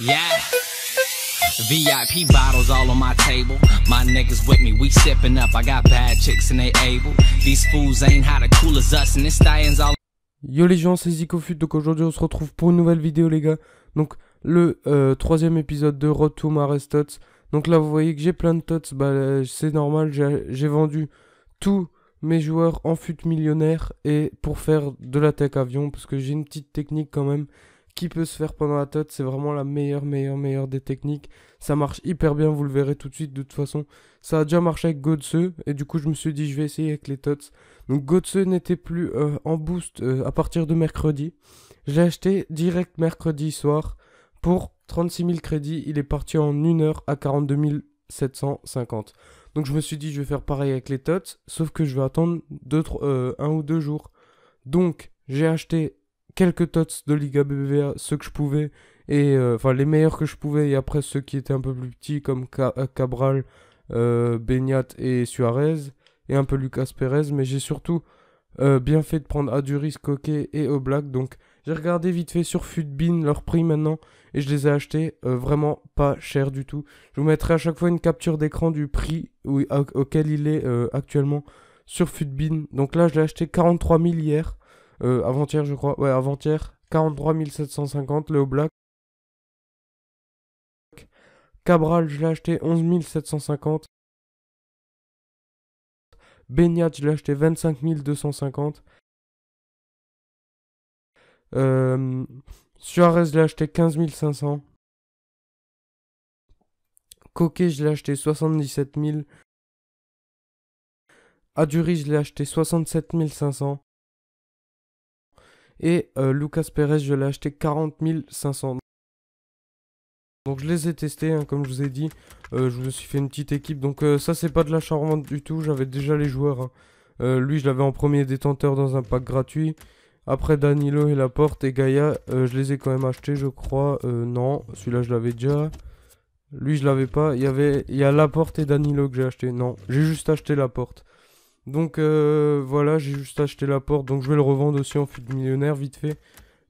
Yeah. VIP bottles all on my table. My with me, we up. I got bad chicks and they able. These fools ain't all. Yo les gens, c'est fut Donc aujourd'hui, on se retrouve pour une nouvelle vidéo, les gars. Donc le euh, troisième épisode de Road to Marestots. Donc là, vous voyez que j'ai plein de tots. Bah, euh, c'est normal, j'ai vendu tous mes joueurs en fut millionnaire et pour faire de la tech avion parce que j'ai une petite technique quand même qui peut se faire pendant la tot, C'est vraiment la meilleure, meilleure, meilleure des techniques. Ça marche hyper bien, vous le verrez tout de suite. De toute façon, ça a déjà marché avec Godse. Et du coup, je me suis dit, je vais essayer avec les tots. Donc, Godse n'était plus euh, en boost euh, à partir de mercredi. j'ai acheté direct mercredi soir pour 36 000 crédits. Il est parti en 1 heure à 42 750. Donc, je me suis dit, je vais faire pareil avec les tots. Sauf que je vais attendre deux, euh, un ou deux jours. Donc, j'ai acheté quelques tots de Liga BBVA, ceux que je pouvais, et euh, enfin les meilleurs que je pouvais, et après ceux qui étaient un peu plus petits, comme euh, Cabral, euh, Beniat et Suarez, et un peu Lucas Perez. mais j'ai surtout bien fait de prendre Aduris, Coquet et Oblak, donc j'ai regardé vite fait sur Futbin leur prix maintenant et je les ai achetés vraiment pas cher du tout. Je vous mettrai à chaque fois une capture d'écran du prix auquel il est actuellement sur Futbin. Donc là, je l'ai acheté 43 000 hier euh, avant-hier, je crois. Ouais, avant-hier. 43 750, le Black. Cabral, je l'ai acheté 11 750. Beignat, je l'ai acheté 25 250. Euh, Suarez, je l'ai acheté 15 500. Coquet, je l'ai acheté 77 000. Aduri, je l'ai acheté 67 500. Et euh, Lucas Perez, je l'ai acheté 40 500. Donc je les ai testés, hein, comme je vous ai dit. Euh, je me suis fait une petite équipe. Donc euh, ça, c'est pas de la charmante du tout. J'avais déjà les joueurs. Hein. lui, je l'avais en premier détenteur dans un pack gratuit. Après Danilo et Laporte et Gaïa je les ai quand même achetés, je crois. non, celui-là, je l'avais déjà. Lui, je l'avais pas. Il y avait, il y a Laporte et Danilo que j'ai acheté. Non, j'ai juste acheté Laporte. Donc euh, voilà, j'ai juste acheté la porte, donc je vais le revendre aussi en de millionnaire vite fait.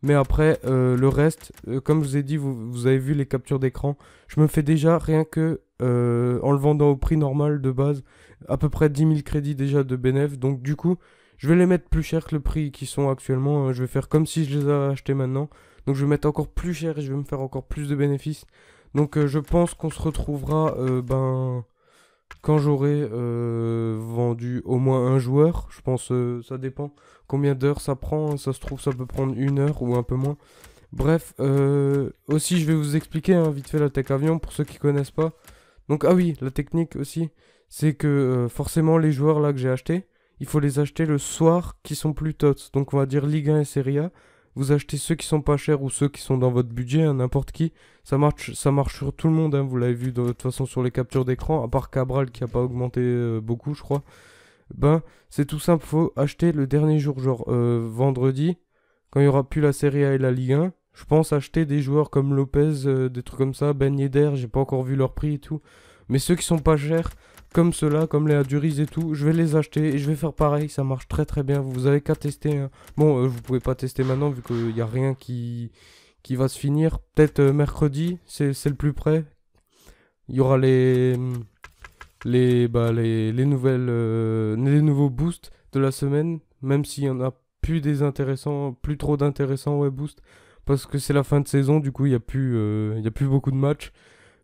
Mais après, euh, le reste, euh, comme je vous ai dit, vous, avez vu les captures d'écran, je me fais déjà, rien que en le vendant au prix normal de base, à peu près 10 000 crédits déjà de bénéf. Donc du coup, je vais les mettre plus cher que le prix qu'ils sont actuellement. Hein. Je vais faire comme si je les avais achetés maintenant. Donc je vais mettre encore plus cher et je vais me faire encore plus de bénéfices. Donc je pense qu'on se retrouvera ben quand j'aurai euh, vendu au moins un joueur, je pense que euh, ça dépend combien d'heures ça prend, ça se trouve ça peut prendre une heure ou un peu moins. Bref, euh, aussi je vais vous expliquer hein, vite fait la tech avion pour ceux qui connaissent pas. Donc ah oui, la technique aussi, c'est que forcément les joueurs là que j'ai achetés, il faut les acheter le soir qui sont plus tots. Donc on va dire Ligue 1 et Serie A. Vous achetez ceux qui sont pas chers ou ceux qui sont dans votre budget, hein, n'importe qui. Ça marche, ça marche sur tout le monde, hein, vous l'avez vu de toute façon sur les captures d'écran, à part Cabral qui a pas augmenté euh, beaucoup, je crois. Ben, c'est tout simple, faut acheter le dernier jour, genre euh, vendredi, quand il y aura plus la Série A et la Ligue 1. Je pense acheter des joueurs comme Lopez, euh, des trucs comme ça, Ben Dair. j'ai pas encore vu leur prix et tout. Mais ceux qui sont pas chers, comme cela, comme les Aduris et tout, je vais les acheter et je vais faire pareil, ça marche très très bien, vous avez qu'à tester. Hein. Bon, vous euh, vous pouvez pas tester maintenant vu qu'il n'y a rien qui, qui va se finir. Peut-être euh, mercredi, c'est le plus près. Il y aura les, les, bah, les, nouvelles, euh, les nouveaux boosts de la semaine, même s'il y en a plus des intéressants, plus trop d'intéressants, ouais, boosts. parce que c'est la fin de saison, du coup il n'y a, plus, a plus beaucoup de matchs.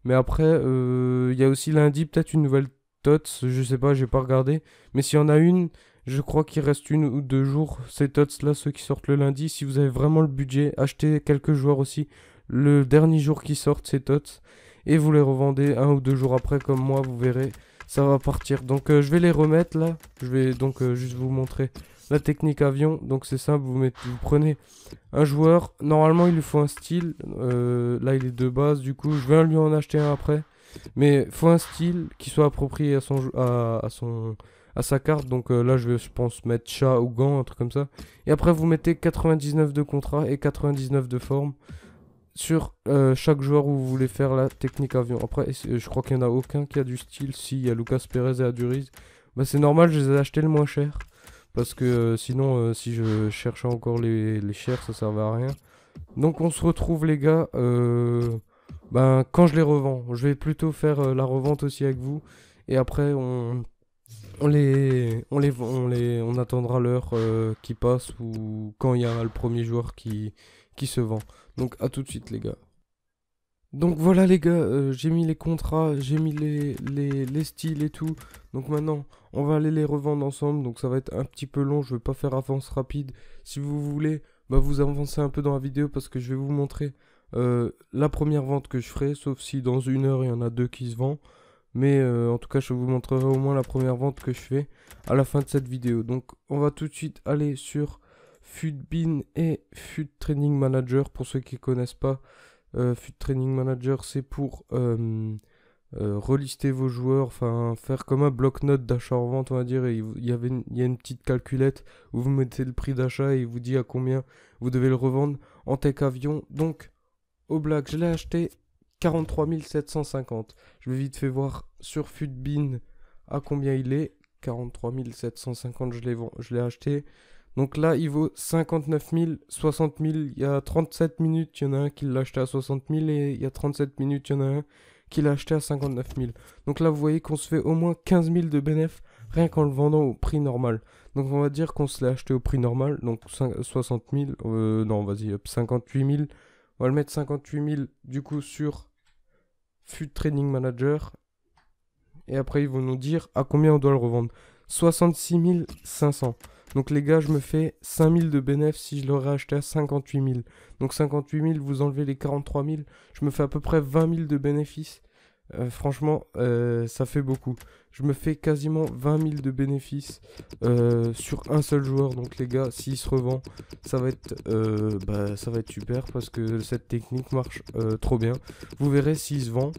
Mais après, il y a aussi lundi peut-être une nouvelle Tots, je sais pas, j'ai pas regardé. Mais s'il y en a une, je crois qu'il reste une ou deux jours. Ces Tots là, ceux qui sortent le lundi, si vous avez vraiment le budget, achetez quelques joueurs aussi. Le dernier jour qui sortent, ces Tots. Et vous les revendez un ou deux jours après, comme moi, vous verrez. Ça va partir. Donc euh, je vais les remettre là. Je vais donc euh, juste vous montrer la technique avion. Donc c'est simple, vous, prenez un joueur. Normalement, il lui faut un style. Euh, là, il est de base. Du coup, je vais lui en acheter un après. Mais faut un style qui soit approprié à son à, son à sa carte. Donc euh, là, je vais, je pense, mettre chat ou gant, un truc comme ça. Et après, vous mettez 99 de contrat et 99 de forme sur euh, chaque joueur où vous voulez faire la technique avion. Après, euh, je crois qu'il n'y en a aucun qui a du style. Si, y a Lucas Perez et Aduriz. Bah, c'est normal, je les ai achetés le moins cher. Parce que sinon, si je cherchais encore les, les chers, ça servait à rien. Donc, on se retrouve, les gars ben, quand je les revends. Je vais plutôt faire euh, la revente aussi avec vous. Et après, on, on, les, on, les, on, les, on attendra l'heure euh, qui passe ou quand il y a le premier joueur qui, qui se vend. Donc à tout de suite les gars. Donc voilà les gars, euh, j'ai mis les contrats, j'ai mis les, les, les, styles et tout. Donc maintenant, on va aller les revendre ensemble. Donc ça va être un petit peu long, je ne vais pas faire avance rapide. Si vous voulez, bah vous avancez un peu dans la vidéo parce que je vais vous montrer euh, la première vente que je ferai, sauf si dans une heure il y en a deux qui se vendent. Mais euh, en tout cas, je vous montrerai au moins la première vente que je fais à la fin de cette vidéo. Donc, on va tout de suite aller sur FUTBIN et FUT Training Manager. Pour ceux qui ne connaissent pas, euh, FUT Training Manager, c'est pour relister vos joueurs, enfin faire comme un bloc note dachat vente on va dire. Et il y, avait il y a une petite calculette où vous mettez le prix d'achat et il vous dit à combien vous devez le revendre en tech avion. Donc, au black, je l'ai acheté 43 750. Je vais vite fait voir sur Futbin à combien il est. 43 750, je l'ai acheté. Donc là, il vaut 59 000, 60 000. Il y a 37 minutes, il y en a un qui l'a acheté à 60 000 et il y a 37 minutes, il y en a un qui l'a acheté à 59 000. Donc là, vous voyez qu'on se fait au moins 15 000 de bénéfices rien qu'en le vendant au prix normal. Donc on va dire qu'on se l'a acheté au prix normal, donc 60 000, euh, non, vas-y, 58 000. On va le mettre 58 000 du coup sur FUT Trading Manager. Et après, ils vont nous dire à combien on doit le revendre. 66 500. Donc les gars, je me fais 5 000 de bénéfice si je l'aurais acheté à 58 000. Donc 58 000, vous enlevez les 43 000, je me fais à peu près 20 000 de bénéfices euh, franchement, euh, ça fait beaucoup. Je me fais quasiment 20 000 de bénéfices euh, sur un seul joueur. Donc les gars, s'il se revend, ça va être, bah, ça va être super parce que cette technique marche trop bien. Vous verrez s'il se vend.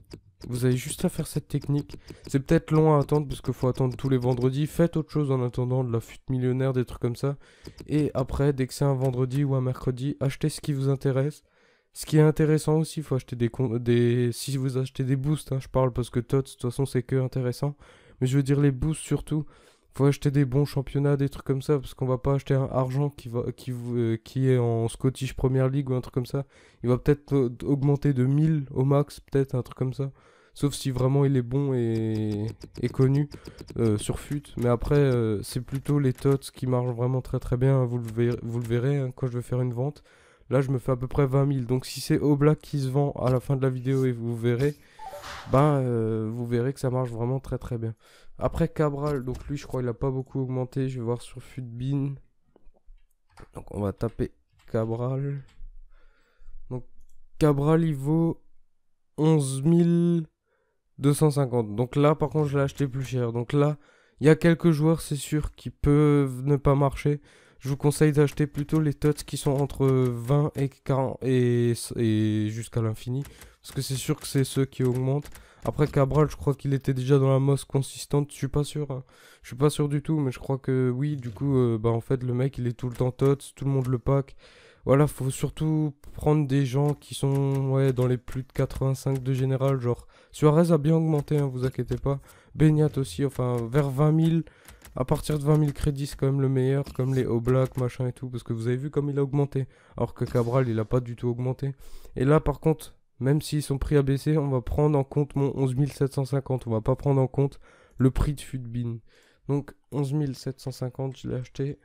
Vous avez juste à faire cette technique. C'est peut-être long à attendre parce qu'il faut attendre tous les vendredis. Faites autre chose en attendant de la fuite millionnaire, des trucs comme ça. Et après, dès que c'est un vendredi ou un mercredi, achetez ce qui vous intéresse. Ce qui est intéressant aussi, faut acheter des, des si vous achetez des boosts, hein, je parle parce que TOTS, de toute façon, c'est que intéressant. Mais je veux dire les boosts surtout. Faut acheter des bons championnats, des trucs comme ça, parce qu'on va pas acheter un argent qui va, qui, euh, qui est en Scottish Premier League ou un truc comme ça. Il va peut-être euh, augmenter de 1000 au max, peut-être un truc comme ça. Sauf si vraiment il est bon et, connu euh, sur fut. Mais après, c'est plutôt les tots qui marchent vraiment très très bien. Hein. Vous le verrez, vous hein, verrez quand je vais faire une vente. Là, je me fais à peu près 20 000. Donc, si c'est Oblak qui se vend à la fin de la vidéo et vous verrez, ben, euh, vous verrez que ça marche vraiment très très bien. Après Cabral, donc lui, je crois, il n'a pas beaucoup augmenté. Je vais voir sur Futbin. Donc, on va taper Cabral. Donc, Cabral, il vaut 11 250. Donc là, par contre, je l'ai acheté plus cher. Donc là, il y a quelques joueurs, c'est sûr, qui peuvent ne pas marcher. Je vous conseille d'acheter plutôt les tots qui sont entre 20 et 40 et, et jusqu'à l'infini. Parce que c'est sûr que c'est ceux qui augmentent. Après Cabral, je crois qu'il était déjà dans la mosse consistante. Je suis pas sûr. Hein. Je suis pas sûr du tout, mais je crois que oui. Du coup, euh, bah en fait, le mec, il est tout le temps tots. Tout le monde le pack. Voilà, faut surtout prendre des gens qui sont ouais, dans les plus de 85 de général. Genre, Suarez a bien augmenté, hein, vous inquiétez pas. Beignat aussi, enfin, vers 20 000 à partir de 20 000 crédits, c'est quand même le meilleur, comme les Black machin et tout, parce que vous avez vu comme il a augmenté, alors que Cabral, il a pas du tout augmenté. Et là, par contre, même si son prix a baissé, on va prendre en compte mon 11 750, on va pas prendre en compte le prix de Fudbin. Donc 11 750, je l'ai acheté.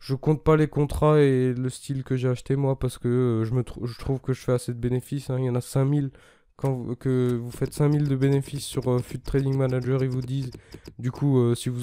Je compte pas les contrats et le style que j'ai acheté moi parce que euh, je, me trouve que je fais assez de bénéfices. Hein. Il y en a 5000 quand vous, que vous faites 5000 de bénéfices sur euh, Fut Trading Manager, ils vous disent, du coup, euh, si, vous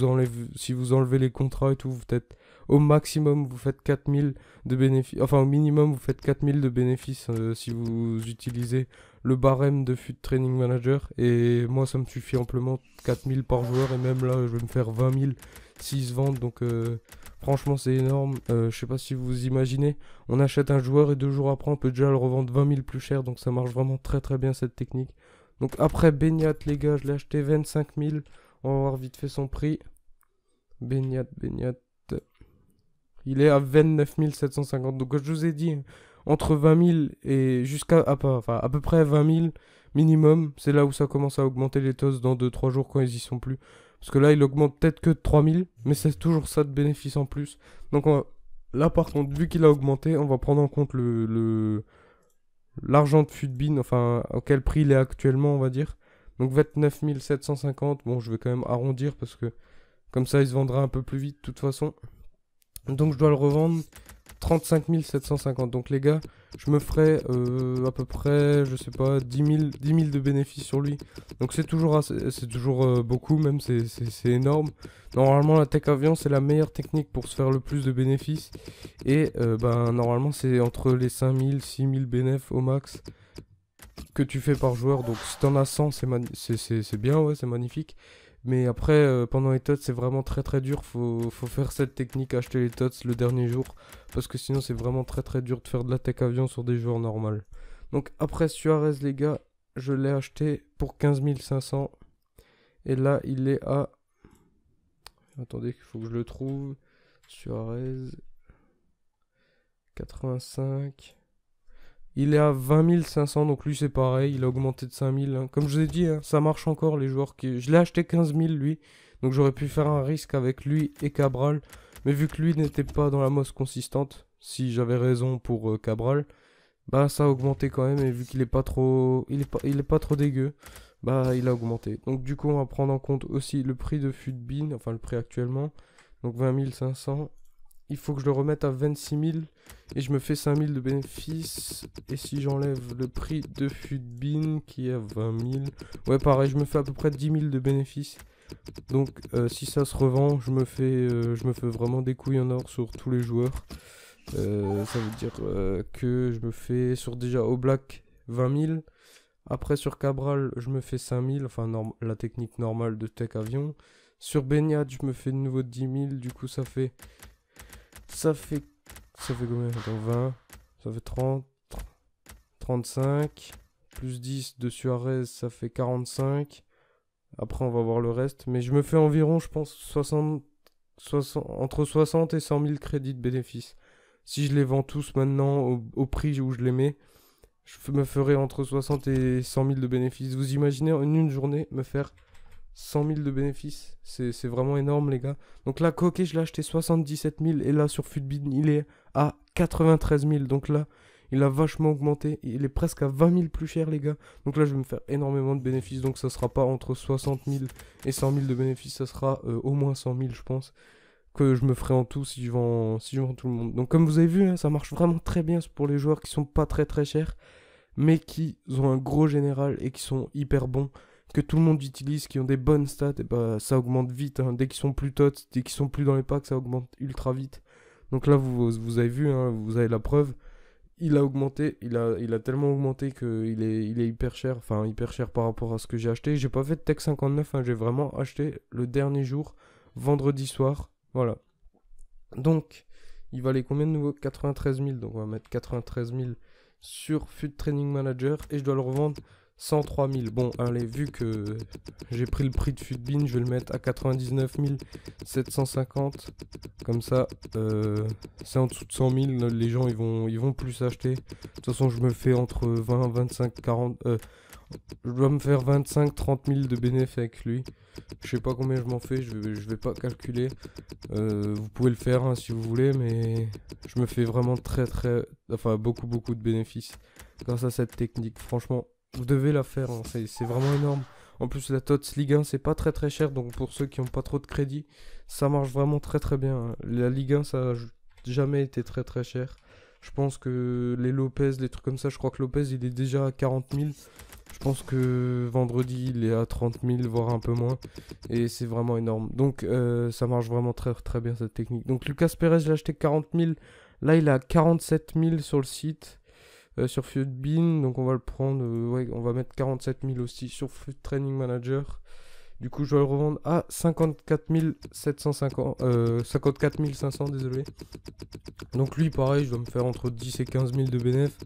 si vous enlevez les contrats et tout, vous faites au maximum, vous faites 4000 de bénéfices, enfin au minimum, vous faites 4000 de bénéfices euh, si vous utilisez le barème de FUT Training Manager. Et moi, ça me suffit amplement 4000 par joueur. Et même là, je vais me faire 20 000 s'ils se vendent. Donc, euh, franchement, c'est énorme. Je euh, je sais pas si vous imaginez. On achète un joueur et deux jours après, on peut déjà le revendre 20 plus cher. Donc, ça marche vraiment très très bien cette technique. Donc, après Beignat, les gars, je l'ai acheté 25 000. On va voir vite fait son prix. Beignat, Beignat. Il est à 29 750. Donc, je vous ai dit entre 20 000 et jusqu'à ah, à, peu près 20 000 minimum. C'est là où ça commence à augmenter les tosses dans 2-3 jours quand ils y sont plus. Parce que là, il augmente peut-être que de 000 mais c'est toujours ça de bénéfice en plus. Donc là, par contre, vu qu'il a augmenté, on va prendre en compte le, l'argent de Futbin, enfin, auquel prix il est actuellement, on va dire. Donc 29 750, bon, je vais quand même arrondir parce que comme ça, il se vendra un peu plus vite, de toute façon. Donc je dois le revendre 35 750. Donc les gars, je me ferai euh, à peu près, je sais pas, 10 000, de bénéfices sur lui. Donc c'est toujours, c'est toujours euh, beaucoup, même c'est énorme. Normalement, la tech avion, c'est la meilleure technique pour se faire le plus de bénéfices. Et euh, ben, normalement, c'est entre les 5 000, 6 000 bénéfices au max que tu fais par joueur. Donc si t'en as 100, c'est bien, ouais, c'est magnifique. Mais après, euh, pendant les tots, c'est vraiment très très dur. Faut, faut faire cette technique, acheter les tots le dernier jour. Parce que sinon, c'est vraiment très très dur de faire de la tech avion sur des joueurs normaux. Donc après Suarez, les gars, je l'ai acheté pour 15 500. Et là, il est à. Attendez, il faut que je le trouve. Suarez. 85. Il est à 20 500, donc lui c'est pareil, il a augmenté de 5000. Hein. Comme je vous ai dit, hein, ça marche encore les joueurs qui... Je l'ai acheté 15 000 lui, donc j'aurais pu faire un risque avec lui et Cabral. Mais vu que lui n'était pas dans la mosse consistante, si j'avais raison pour euh, Cabral, bah ça a augmenté quand même. Et vu qu'il est pas trop, il est pas, il est pas trop dégueu, bah il a augmenté. Donc du coup on va prendre en compte aussi le prix de Futbin, enfin le prix actuellement. Donc 20 500 il faut que je le remette à 26 000 et je me fais 5 000 de bénéfices. Et si j'enlève le prix de Futbin qui est à 20 000, ouais, pareil, je me fais à peu près 10 000 de bénéfices. Donc, euh, si ça se revend, euh, je me fais, vraiment des couilles en or sur tous les joueurs. Euh, ça veut dire que je me fais sur déjà au black 20 000. Après, sur Cabral, je me fais 5 000, enfin, la technique normale de tech avion. Sur Beniat, je me fais de nouveau 10 000, du coup, ça fait ça fait... Ça fait combien 20. Ça fait 30. 35. Plus 10 de Suarez, ça fait 45. Après, on va voir le reste. Mais je me fais environ, je pense, 60, 60 entre 60 et 100 000 crédits de bénéfices, Si je les vends tous maintenant au, prix où je les mets, je me ferai entre 60 et 100 000 de bénéfices. Vous imaginez en une journée me faire 100 000 de bénéfices. C'est, vraiment énorme, les gars. Donc là, Coquet, je l'ai acheté 77 000. Et là, sur Futbin, il est à 93 000. Donc là, il a vachement augmenté. Il est presque à 20 000 plus cher, les gars. Donc là, je vais me faire énormément de bénéfices. Donc ça sera pas entre 60 000 et 100 000 de bénéfices. Ça sera euh, au moins 100 000, je pense. Que je me ferai en tout si je vends, si tout le monde. Donc, comme vous avez vu, hein, ça marche vraiment très bien pour les joueurs qui sont pas très très chers. Mais qui ont un gros général et qui sont hyper bons que tout le monde utilise, qui ont des bonnes stats, et bah, ça augmente vite. Hein. Dès qu'ils sont plus tot, dès qu'ils sont plus dans les packs, ça augmente ultra vite. Donc là, vous, vous avez vu, hein, vous avez la preuve. Il a augmenté, il a, il a tellement augmenté qu'il est, il est hyper cher, enfin hyper cher par rapport à ce que j'ai acheté. J'ai pas fait de Tech 59, hein, j'ai vraiment acheté le dernier jour, vendredi soir. Voilà. Donc, il valait combien de nouveaux 93 000, donc on va mettre 93 000 sur Food Training Manager et je dois le revendre 103 000. Bon, allez, hein, vu que j'ai pris le prix de Futbin, je vais le mettre à 99 750. Comme ça, euh, c'est en dessous de 100 000. Les gens, ils vont, ils vont plus acheter. De toute façon, je me fais entre 20, 25, 40... je dois me faire 25, 30 000 de bénéfices avec lui. Je sais pas combien je m'en fais, je vais, vais pas calculer. Euh, vous pouvez le faire hein, si vous voulez, mais je me fais vraiment très, très. Enfin, beaucoup, beaucoup de bénéfices grâce à cette technique. Franchement, vous devez la faire, hein. c'est vraiment énorme. En plus, la TOTS Ligue 1, c'est pas très très cher, donc pour ceux qui n'ont pas trop de crédit, ça marche vraiment très très bien. Hein. La Ligue 1, ça n'a jamais été très très cher. Je pense que les Lopez, les trucs comme ça, je crois que Lopez, il est déjà à 40 000. Je pense que vendredi, il est à 30 000, voire un peu moins. Et c'est vraiment énorme. Donc, euh, ça marche vraiment très très bien cette technique. Donc, Lucas Perez, l'a acheté 40 000. Là, il a 47 000 sur le site. Euh, sur Bean, donc on va le prendre, euh, ouais, on va mettre 47 000 aussi sur Food Training Manager. Du coup, je vais le revendre à 54 750, euh, 54 500, désolé. Donc lui, pareil, je vais me faire entre 10 et 15 000 de bénéf.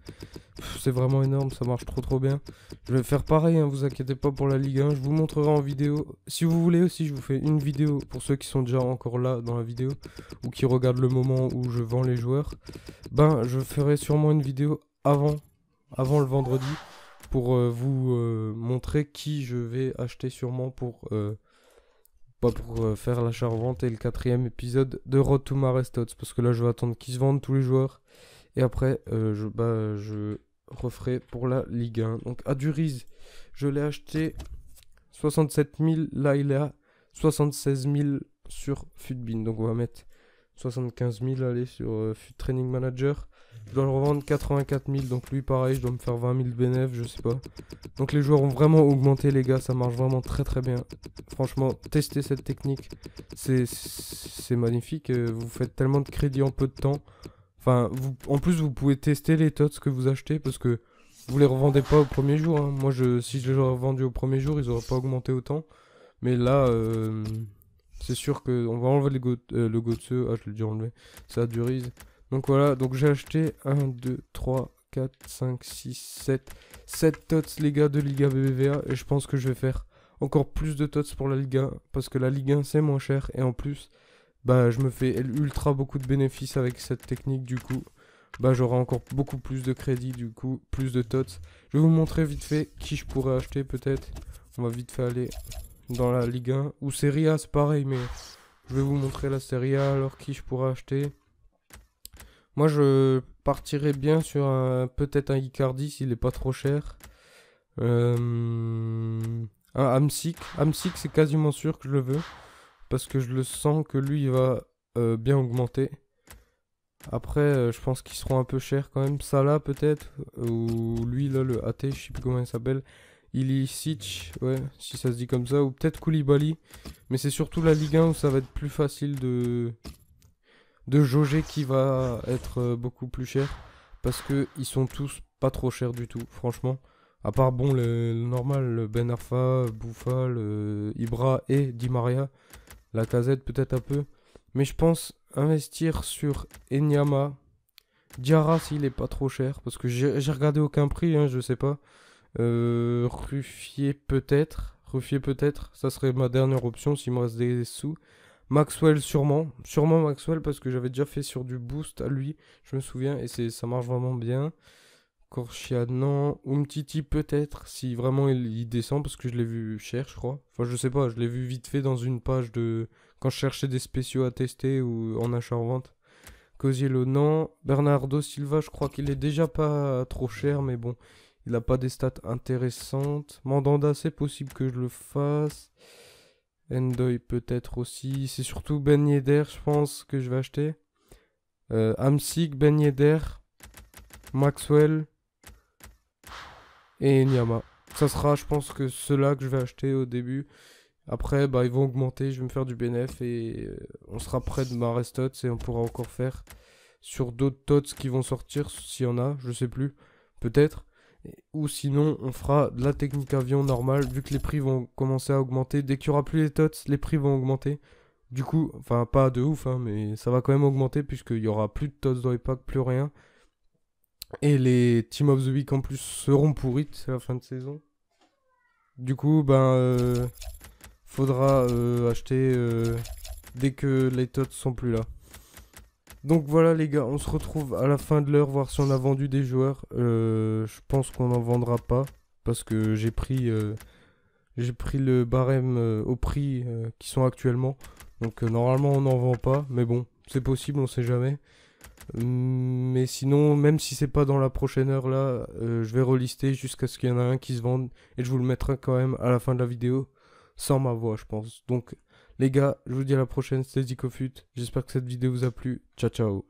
C'est vraiment énorme, ça marche trop trop bien. Je vais faire pareil, hein, vous inquiétez pas pour la Ligue 1, je vous montrerai en vidéo. Si vous voulez aussi, je vous fais une vidéo pour ceux qui sont déjà encore là dans la vidéo ou qui regardent le moment où je vends les joueurs. Ben, je ferai sûrement une vidéo avant, avant le vendredi pour euh, vous euh, montrer qui je vais acheter sûrement pour euh, pas pour faire l'achat-revente et le quatrième épisode de Road to Marestots parce que là je vais attendre qu'ils se vendent tous les joueurs et après je, bah, je referai pour la Ligue 1 donc à Duriz je l'ai acheté 67 000 là il est à 76 000 sur Futbin donc on va mettre 75 000 allez sur Fut Training Manager je dois le revendre 84 000. Donc lui, pareil, je dois me faire 20 000 bénéfices, je sais pas. Donc les joueurs ont vraiment augmenté, les gars. Ça marche vraiment très très bien. Franchement, tester cette technique. C'est magnifique. Vous faites tellement de crédits en peu de temps. Enfin, vous, en plus, vous pouvez tester les tots que vous achetez parce que vous les revendez pas au premier jour. Hein. Moi, je, si je les aurais vendus au premier jour, ils auraient pas augmenté autant. Mais là, euh, c'est sûr que on va enlever le, go euh, le Ah, je l'ai déjà enlevé. Ça durise. Donc voilà, donc j'ai acheté 1, 2, 3, 4, 5, 6, 7. 7 tots les gars de Liga BBVA et je pense que je vais faire encore plus de tots pour la Liga, 1 parce que la Liga 1 c'est moins cher et en plus bah je me fais ultra beaucoup de bénéfices avec cette technique du coup bah j'aurai encore beaucoup plus de crédits du coup plus de tots je vais vous montrer vite fait qui je pourrais acheter peut-être on va vite fait aller dans la Liga 1 ou Serie A c'est pareil mais je vais vous montrer la Serie A alors qui je pourrais acheter moi, je partirais bien sur peut-être un Icardi s'il n'est pas trop cher. Euh, un Amsick, Amsic c'est quasiment sûr que je le veux. Parce que je le sens que lui, il va euh, bien augmenter. Après, euh, je pense qu'ils seront un peu chers quand même. Salah, peut-être. Ou lui, là, le AT, je ne sais plus comment il s'appelle. Ilicic, ouais, si ça se dit comme ça. Ou peut-être Koulibaly. Mais c'est surtout la Ligue 1 où ça va être plus facile de, de jauger qui va être euh, beaucoup plus cher. Parce que ils sont tous pas trop chers du tout, franchement. À part, bon, le, normal, Ben Arfa, Bouffal, Ibra et Di Maria. La casette peut-être un peu. Mais je pense investir sur Enyama. Diarra s'il est pas trop cher. Parce que j'ai regardé aucun prix, hein, je sais pas. Euh, Ruffier peut-être. Ruffier peut-être. Ça serait ma dernière option s'il me reste des sous. Maxwell, sûrement. Sûrement Maxwell, parce que j'avais déjà fait sur du boost à lui, je me souviens, et ça marche vraiment bien. Corchia, non. Umtiti, peut-être, si vraiment il, descend, parce que je l'ai vu cher, je crois. Enfin, je sais pas, je l'ai vu vite fait dans une page de. Quand je cherchais des spéciaux à tester ou en achat-vente. Cosiello, non. Bernardo Silva, je crois qu'il est déjà pas trop cher, mais bon, il a pas des stats intéressantes. Mandanda, c'est possible que je le fasse. Endoy peut-être aussi. C'est surtout Ben Yedder, je pense, que je vais acheter. Euh, Ben Maxwell et Nyama. Ça sera, je pense, que ceux-là que je vais acheter au début. Après, bah, ils vont augmenter, je vais me faire du BNF et euh, on sera près de ma et on pourra encore faire sur d'autres tots qui vont sortir, s'il y en a, je sais plus, peut-être. Ou sinon, on fera de la technique avion normale, vu que les prix vont commencer à augmenter. Dès qu'il n'y aura plus les tots, les prix vont augmenter. Du coup, enfin, pas de ouf, hein, mais ça va quand même augmenter, puisqu'il n'y aura plus de tots dans les packs, plus rien. Et les Team of the Week en plus seront pourris, à la fin de saison. Du coup, ben, euh, faudra euh, acheter euh, dès que les tots sont plus là. Donc voilà les gars, on se retrouve à la fin de l'heure, voir si on a vendu des joueurs. Euh, je pense qu'on n'en vendra pas, parce que j'ai pris, euh, j'ai pris le barème euh, au prix qui sont actuellement. Donc normalement on n'en vend pas, mais bon, c'est possible, on sait jamais. Hum, mais sinon, même si c'est pas dans la prochaine heure là, je vais relister jusqu'à ce qu'il y en a un qui se vende. Et je vous le mettrai quand même à la fin de la vidéo, sans ma voix je pense. Donc... Les gars, je vous dis à la prochaine, c'était ZicoFut, J'espère que cette vidéo vous a plu. Ciao ciao